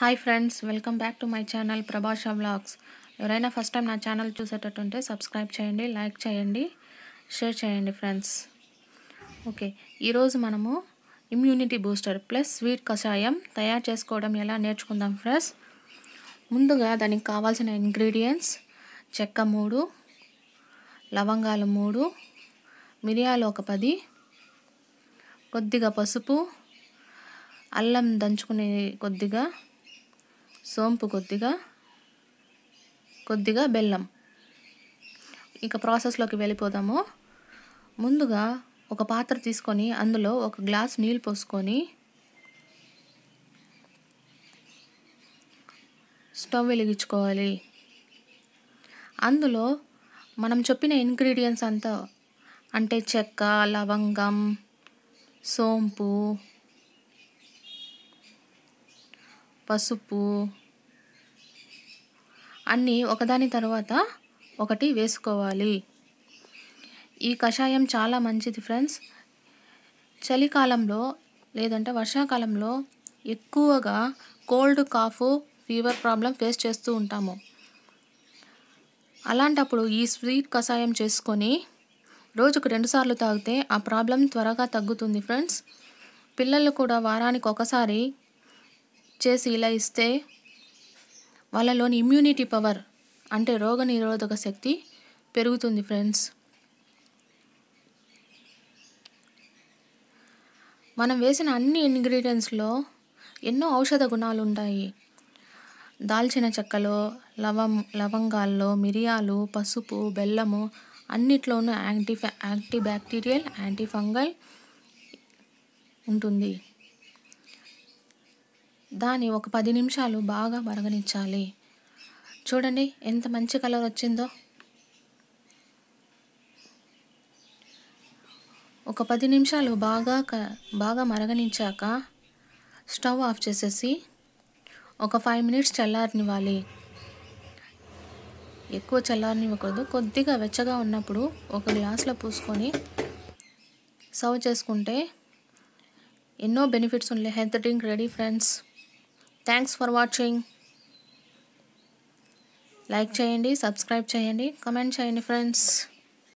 hi friends welcome back to my channel Prabhasa blogs ఎవరైనా first time నా ఛానల్ చూసేటట్టుంటే సబ్స్క్రైబ్ చేయండి లైక్ చేయండి షేర్ చేయండి ఫ్రెండ్స్ ఓకే ఈరోజు మనము ఇమ్యూనిటీ బూస్టర్ ప్లస్ స్వీట్ కషాయం తయారు చేసుకోవడం ఎలా నేర్చుకుందాం ఫ్రెండ్స్ ముందుగా దానికి కావాల్సిన ఇంగ్రీడియంట్స్ చెక్క మూడు లవంగాలు మూడు మిరియాలు ఒక పది కొద్దిగా పసుపు అల్లం దంచుకునే కొద్దిగా సోంపు కొద్దిగా కొద్దిగా బెల్లం ఇక ప్రాసెస్లోకి వెళ్ళిపోదాము ముందుగా ఒక పాత్ర తీసుకొని అందులో ఒక గ్లాస్ నీళ్ళు పోసుకొని స్టవ్ వెలిగించుకోవాలి అందులో మనం చెప్పిన ఇంగ్రీడియంట్స్ అంతా అంటే చెక్క లవంగం సోంపు పసుపు అన్నీ ఒకదాని తర్వాత ఒకటి వేసుకోవాలి ఈ కషాయం చాలా మంచిది ఫ్రెండ్స్ చలికాలంలో లేదంటే వర్షాకాలంలో ఎక్కువగా cold cough fever problem face చేస్తూ ఉంటాము అలాంటప్పుడు ఈ స్వీట్ కషాయం చేసుకొని రోజుకు రెండుసార్లు తాగితే ఆ ప్రాబ్లం త్వరగా తగ్గుతుంది ఫ్రెండ్స్ పిల్లలు కూడా వారానికి ఒకసారి చేసి ఇలా ఇస్తే వాళ్ళలోని ఇమ్యూనిటీ పవర్ అంటే రోగ నిరోధక శక్తి పెరుగుతుంది ఫ్రెండ్స్ మనం వేసిన అన్ని ఇంగ్రీడియంట్స్లో ఎన్నో ఔషధ గుణాలు ఉంటాయి దాల్చిన చెక్కలో లవం లవంగాల్లో మిరియాలు పసుపు బెల్లము అన్నిట్లోనూ యాంటీ యాంటీ బ్యాక్టీరియల్ యాంటీఫంగల్ ఉంటుంది దాన్ని ఒక పది నిమిషాలు బాగా మరగనిచ్చాలి చూడండి ఎంత మంచి కలర్ వచ్చిందో ఒక పది నిమిషాలు బాగా క బాగా మరగనించాక స్టవ్ ఆఫ్ చేసేసి ఒక ఫైవ్ మినిట్స్ చల్లారనివ్వాలి ఎక్కువ చల్లారనివ్వకూడదు కొద్దిగా వెచ్చగా ఉన్నప్పుడు ఒక గ్లాస్లో పూసుకొని సర్వ్ చేసుకుంటే ఎన్నో బెనిఫిట్స్ ఉన్నాయి health drink ready friends thanks for watching like చేయండి సబ్స్క్రైబ్ చేయండి కమెంట్ చేయండి ఫ్రెండ్స్